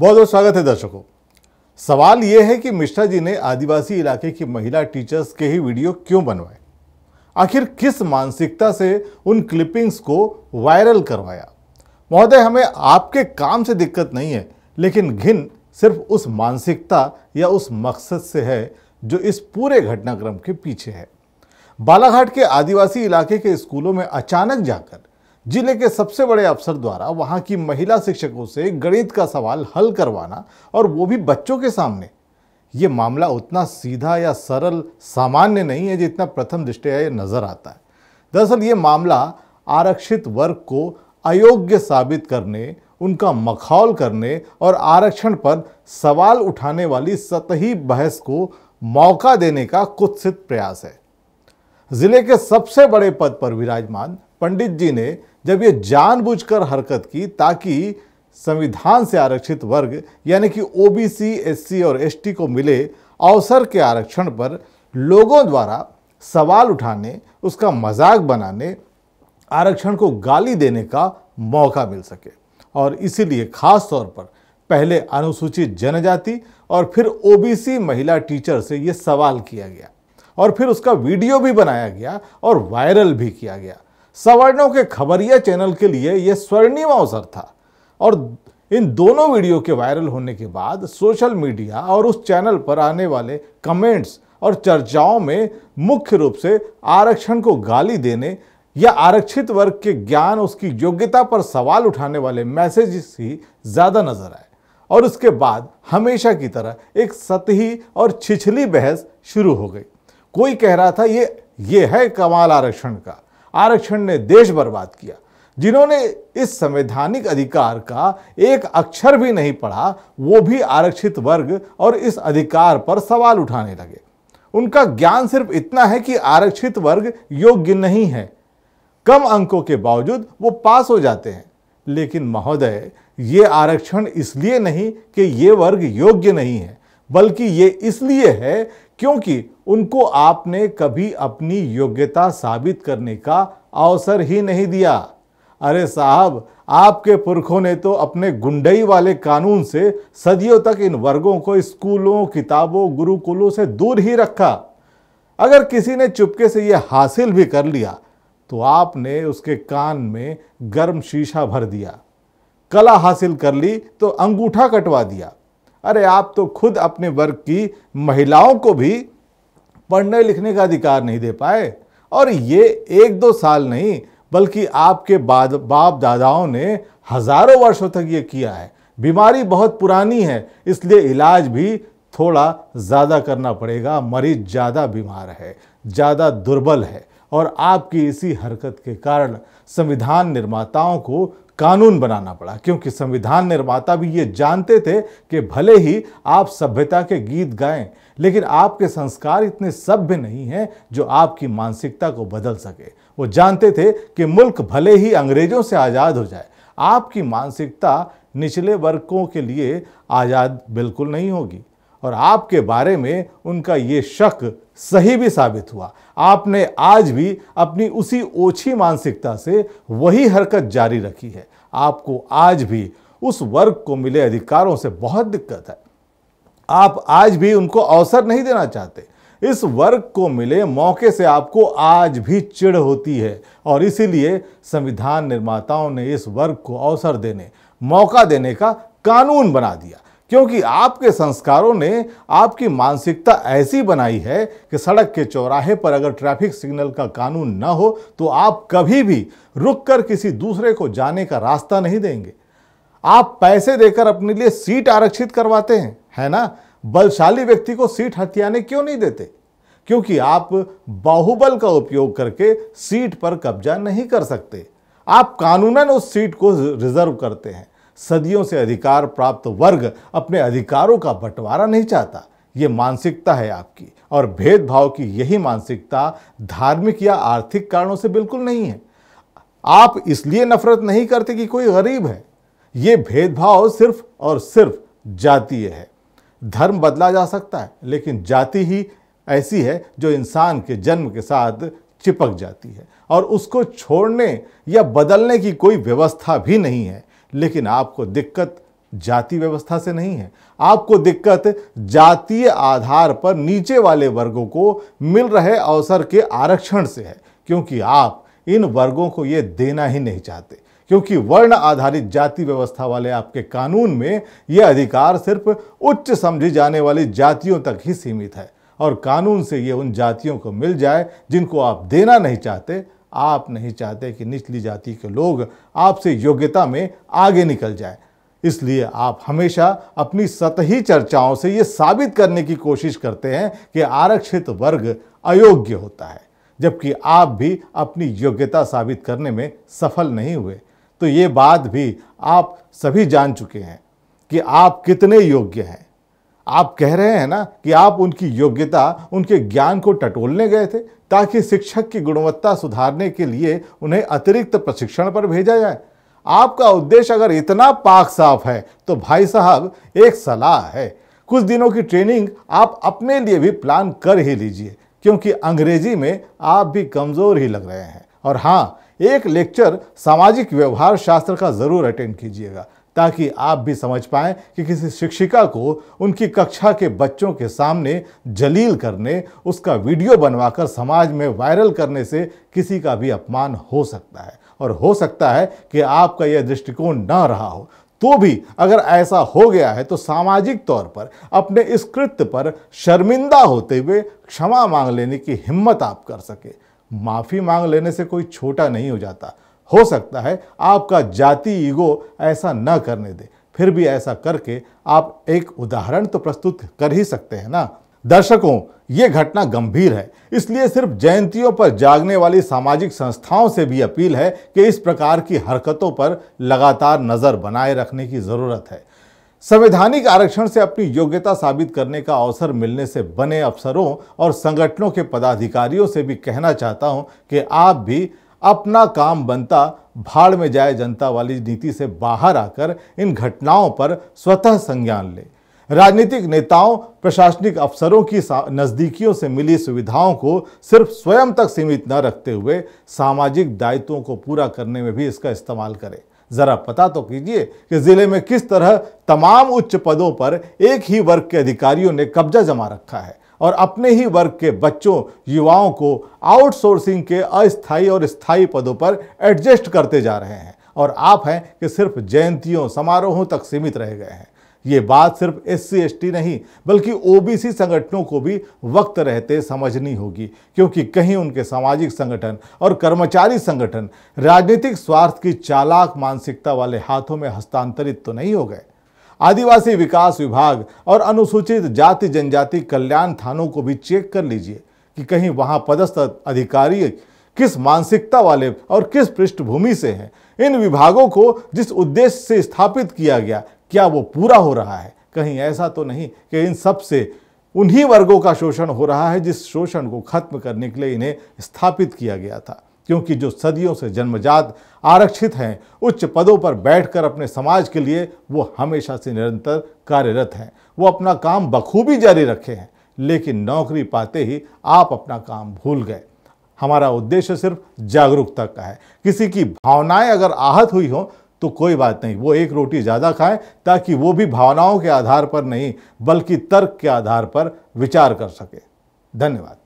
बहुत बहुत स्वागत है दर्शकों सवाल यह है कि मिश्रा जी ने आदिवासी इलाके की महिला टीचर्स के ही वीडियो क्यों बनवाए आखिर किस मानसिकता से उन क्लिपिंग्स को वायरल करवाया महोदय हमें आपके काम से दिक्कत नहीं है लेकिन घिन सिर्फ उस मानसिकता या उस मकसद से है जो इस पूरे घटनाक्रम के पीछे है बालाघाट के आदिवासी इलाके के स्कूलों में अचानक जाकर जिले के सबसे बड़े अफसर द्वारा वहां की महिला शिक्षकों से गणित का सवाल हल करवाना और वो भी बच्चों के सामने ये मामला उतना सीधा या सरल सामान्य नहीं है जितना प्रथम दृष्टया नज़र आता है दरअसल ये मामला आरक्षित वर्ग को अयोग्य साबित करने उनका मखौल करने और आरक्षण पर सवाल उठाने वाली सतही बहस को मौका देने का कुत्सित प्रयास है जिले के सबसे बड़े पद पर विराजमान पंडित जी ने जब ये जानबूझकर हरकत की ताकि संविधान से आरक्षित वर्ग यानी कि ओबीसी, एससी और एसटी को मिले अवसर के आरक्षण पर लोगों द्वारा सवाल उठाने उसका मजाक बनाने आरक्षण को गाली देने का मौका मिल सके और इसीलिए खास तौर पर पहले अनुसूचित जनजाति और फिर ओबीसी महिला टीचर से ये सवाल किया गया और फिर उसका वीडियो भी बनाया गया और वायरल भी किया गया सवर्णों के खबरिया चैनल के लिए यह स्वर्णिम अवसर था और इन दोनों वीडियो के वायरल होने के बाद सोशल मीडिया और उस चैनल पर आने वाले कमेंट्स और चर्चाओं में मुख्य रूप से आरक्षण को गाली देने या आरक्षित वर्ग के ज्ञान उसकी योग्यता पर सवाल उठाने वाले मैसेजेस ही ज़्यादा नजर आए और उसके बाद हमेशा की तरह एक सतही और छिछली बहस शुरू हो गई कोई कह रहा था ये ये है कमाल आरक्षण का आरक्षण ने देश बर्बाद किया जिन्होंने इस संवैधानिक अधिकार का एक अक्षर भी नहीं पढ़ा वो भी आरक्षित वर्ग और इस अधिकार पर सवाल उठाने लगे उनका ज्ञान सिर्फ इतना है कि आरक्षित वर्ग योग्य नहीं है कम अंकों के बावजूद वो पास हो जाते हैं लेकिन महोदय ये आरक्षण इसलिए नहीं कि ये वर्ग योग्य नहीं है बल्कि ये इसलिए है क्योंकि उनको आपने कभी अपनी योग्यता साबित करने का अवसर ही नहीं दिया अरे साहब आपके पुरखों ने तो अपने गुंडई वाले कानून से सदियों तक इन वर्गों को स्कूलों किताबों गुरुकुलों से दूर ही रखा अगर किसी ने चुपके से यह हासिल भी कर लिया तो आपने उसके कान में गर्म शीशा भर दिया कला हासिल कर ली तो अंगूठा कटवा दिया अरे आप तो खुद अपने वर्ग की महिलाओं को भी पढ़ने लिखने का अधिकार नहीं दे पाए और ये एक दो साल नहीं बल्कि आपके बाद बाप दादाओं ने हज़ारों वर्षों तक ये किया है बीमारी बहुत पुरानी है इसलिए इलाज भी थोड़ा ज़्यादा करना पड़ेगा मरीज ज़्यादा बीमार है ज़्यादा दुर्बल है और आपकी इसी हरकत के कारण संविधान निर्माताओं को कानून बनाना पड़ा क्योंकि संविधान निर्माता भी ये जानते थे कि भले ही आप सभ्यता के गीत गाएं लेकिन आपके संस्कार इतने सभ्य नहीं हैं जो आपकी मानसिकता को बदल सके वो जानते थे कि मुल्क भले ही अंग्रेजों से आज़ाद हो जाए आपकी मानसिकता निचले वर्गों के लिए आज़ाद बिल्कुल नहीं होगी और आपके बारे में उनका ये शक सही भी साबित हुआ आपने आज भी अपनी उसी ओछी मानसिकता से वही हरकत जारी रखी है आपको आज भी उस वर्ग को मिले अधिकारों से बहुत दिक्कत है आप आज भी उनको अवसर नहीं देना चाहते इस वर्ग को मिले मौके से आपको आज भी चिढ़ होती है और इसीलिए संविधान निर्माताओं ने इस वर्ग को अवसर देने मौका देने का कानून बना दिया क्योंकि आपके संस्कारों ने आपकी मानसिकता ऐसी बनाई है कि सड़क के चौराहे पर अगर ट्रैफिक सिग्नल का कानून न हो तो आप कभी भी रुक कर किसी दूसरे को जाने का रास्ता नहीं देंगे आप पैसे देकर अपने लिए सीट आरक्षित करवाते हैं है ना बलशाली व्यक्ति को सीट हथियाने क्यों नहीं देते क्योंकि आप बाहुबल का उपयोग करके सीट पर कब्जा नहीं कर सकते आप कानूनन उस सीट को रिजर्व करते हैं सदियों से अधिकार प्राप्त वर्ग अपने अधिकारों का बंटवारा नहीं चाहता ये मानसिकता है आपकी और भेदभाव की यही मानसिकता धार्मिक या आर्थिक कारणों से बिल्कुल नहीं है आप इसलिए नफरत नहीं करते कि कोई गरीब है ये भेदभाव सिर्फ और सिर्फ जातीय है धर्म बदला जा सकता है लेकिन जाति ही ऐसी है जो इंसान के जन्म के साथ चिपक जाती है और उसको छोड़ने या बदलने की कोई व्यवस्था भी नहीं है लेकिन आपको दिक्कत जाति व्यवस्था से नहीं है आपको दिक्कत जातीय आधार पर नीचे वाले वर्गों को मिल रहे अवसर के आरक्षण से है क्योंकि आप इन वर्गों को ये देना ही नहीं चाहते क्योंकि वर्ण आधारित जाति व्यवस्था वाले आपके कानून में ये अधिकार सिर्फ उच्च समझी जाने वाली जातियों तक ही सीमित है और कानून से ये उन जातियों को मिल जाए जिनको आप देना नहीं चाहते आप नहीं चाहते कि निचली जाति के लोग आपसे योग्यता में आगे निकल जाए इसलिए आप हमेशा अपनी सतही चर्चाओं से ये साबित करने की कोशिश करते हैं कि आरक्षित वर्ग अयोग्य होता है जबकि आप भी अपनी योग्यता साबित करने में सफल नहीं हुए तो ये बात भी आप सभी जान चुके हैं कि आप कितने योग्य हैं आप कह रहे हैं ना कि आप उनकी योग्यता उनके ज्ञान को टटोलने गए थे ताकि शिक्षक की गुणवत्ता सुधारने के लिए उन्हें अतिरिक्त प्रशिक्षण पर भेजा जाए आपका उद्देश्य अगर इतना पाक साफ है तो भाई साहब एक सलाह है कुछ दिनों की ट्रेनिंग आप अपने लिए भी प्लान कर ही लीजिए क्योंकि अंग्रेजी में आप भी कमज़ोर ही लग रहे हैं और हाँ एक लेक्चर सामाजिक व्यवहार शास्त्र का ज़रूर अटेंड कीजिएगा ताकि आप भी समझ पाएं कि किसी शिक्षिका को उनकी कक्षा के बच्चों के सामने जलील करने उसका वीडियो बनवाकर समाज में वायरल करने से किसी का भी अपमान हो सकता है और हो सकता है कि आपका यह दृष्टिकोण ना रहा हो तो भी अगर ऐसा हो गया है तो सामाजिक तौर पर अपने इस कृत्य पर शर्मिंदा होते हुए क्षमा मांग लेने की हिम्मत आप कर सके माफ़ी मांग लेने से कोई छोटा नहीं हो जाता हो सकता है आपका जाति ईगो ऐसा न करने दे फिर भी ऐसा करके आप एक उदाहरण तो प्रस्तुत कर ही सकते हैं ना दर्शकों ये घटना गंभीर है इसलिए सिर्फ जयंतियों पर जागने वाली सामाजिक संस्थाओं से भी अपील है कि इस प्रकार की हरकतों पर लगातार नज़र बनाए रखने की ज़रूरत है संवैधानिक आरक्षण से अपनी योग्यता साबित करने का अवसर मिलने से बने अफसरों और संगठनों के पदाधिकारियों से भी कहना चाहता हूं कि आप भी अपना काम बनता भाड़ में जाए जनता वाली नीति से बाहर आकर इन घटनाओं पर स्वतः संज्ञान ले राजनीतिक नेताओं प्रशासनिक अफसरों की नज़दीकियों से मिली सुविधाओं को सिर्फ स्वयं तक सीमित न रखते हुए सामाजिक दायित्वों को पूरा करने में भी इसका इस्तेमाल करें ज़रा पता तो कीजिए कि ज़िले में किस तरह तमाम उच्च पदों पर एक ही वर्ग के अधिकारियों ने कब्जा जमा रखा है और अपने ही वर्ग के बच्चों युवाओं को आउटसोर्सिंग के अस्थायी और स्थायी पदों पर एडजस्ट करते जा रहे हैं और आप हैं कि सिर्फ जयंतियों समारोहों तक सीमित रह गए हैं ये बात सिर्फ एस सी नहीं बल्कि ओबीसी संगठनों को भी वक्त रहते समझनी होगी क्योंकि कहीं उनके सामाजिक संगठन और कर्मचारी संगठन राजनीतिक स्वार्थ की चालाक मानसिकता वाले हाथों में हस्तांतरित तो नहीं हो गए आदिवासी विकास विभाग और अनुसूचित जाति जनजाति कल्याण थानों को भी चेक कर लीजिए कि कहीं वहाँ पदस्थ अधिकारी किस मानसिकता वाले और किस पृष्ठभूमि से हैं इन विभागों को जिस उद्देश्य से स्थापित किया गया क्या वो पूरा हो रहा है कहीं ऐसा तो नहीं कि इन सब से उन्हीं वर्गों का शोषण हो रहा है जिस शोषण को खत्म करने के लिए इन्हें स्थापित किया गया था क्योंकि जो सदियों से जन्मजात आरक्षित हैं उच्च पदों पर बैठकर अपने समाज के लिए वो हमेशा से निरंतर कार्यरत हैं वो अपना काम बखूबी जारी रखे हैं लेकिन नौकरी पाते ही आप अपना काम भूल गए हमारा उद्देश्य सिर्फ जागरूकता का है किसी की भावनाएं अगर आहत हुई हो तो कोई बात नहीं वो एक रोटी ज़्यादा खाएं ताकि वो भी भावनाओं के आधार पर नहीं बल्कि तर्क के आधार पर विचार कर सके धन्यवाद